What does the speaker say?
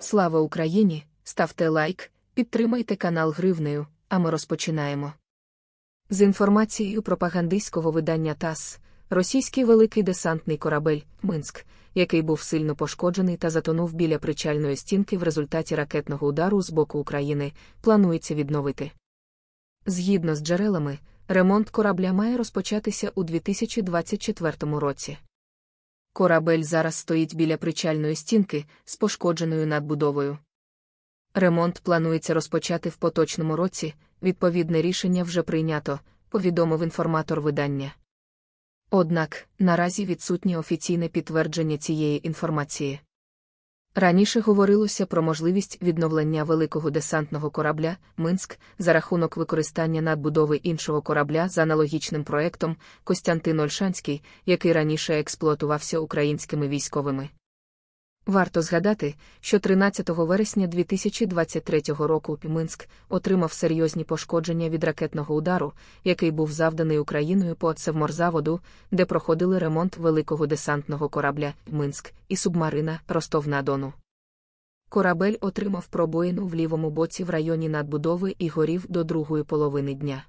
Слава Україні! Ставте лайк, підтримайте канал Гривнею, а ми розпочинаємо. З інформацією пропагандистського видання ТАСС, російський великий десантний корабель Минськ, який був сильно пошкоджений та затонув біля причальної стінки в результаті ракетного удару з боку України, планується відновити. Згідно з джерелами, ремонт корабля має розпочатися у 2024 році. Корабель зараз стоїть біля причальної стінки з пошкодженою надбудовою. Ремонт планується розпочати в поточному році, відповідне рішення вже прийнято, повідомив інформатор видання. Однак наразі відсутнє офіційне підтвердження цієї інформації. Раніше говорилося про можливість відновлення великого десантного корабля Минськ за рахунок використання надбудови іншого корабля за аналогічним проектом Костянтин Ольшанський, який раніше експлуатувався українськими військовими. Варто згадати, що 13 вересня 2023 року Мінськ отримав серйозні пошкодження від ракетного удару, який був завданий Україною по севморзаводу, де проходили ремонт великого десантного корабля Мінськ і субмарина Ростов на Дону. Корабель отримав пробоїну в лівому боці в районі надбудови і горів до другої половини дня.